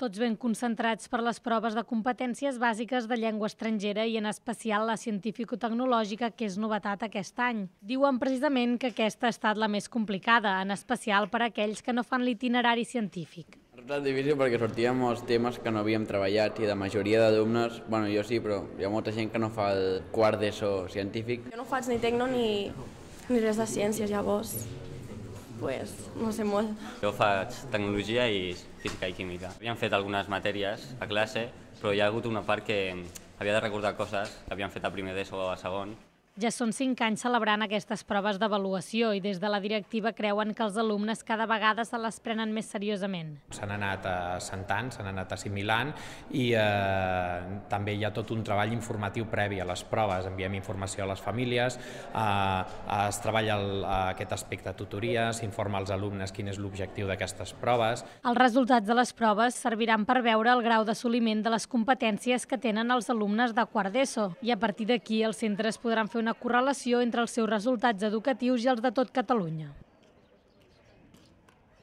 tots ben concentrats per les proves de competències bàsiques de llengua estrangera i en especial la científico-tecnològica que és novetat aquest any. Diuen precisament que aquesta ha estat la més complicada, en especial per a aquells que no fan l'itinerari científic. Ha estat difícil perquè sortíem molts temes que no havíem treballat i de majoria d'alumnes, bueno, jo sí, però hi ha molta gent que no fa el quart d'ESO científic. Jo no faig ni tecno ni, ni res de ciències, llavors pues, no sé molt. Jo faig tecnologia i física i química. Havíem fet algunes matèries a classe, però hi ha hagut una part que havia de recordar coses que havíem fet a primer d'ESO o a segon, ja són cinc anys celebrant aquestes proves d'avaluació i des de la directiva creuen que els alumnes cada vegada se les prenen més seriosament. S'han anat assentant, s'han anat assimilant i eh, també hi ha tot un treball informatiu previ a les proves. Enviem informació a les famílies, eh, es treballa el, eh, aquest aspecte de tutoria, s'informa als alumnes quin és l'objectiu d'aquestes proves. Els resultats de les proves serviran per veure el grau d'assoliment de les competències que tenen els alumnes de quart d'ESO i a partir d'aquí els centres podran fer una correlació entre els seus resultats educatius i els de tot Catalunya.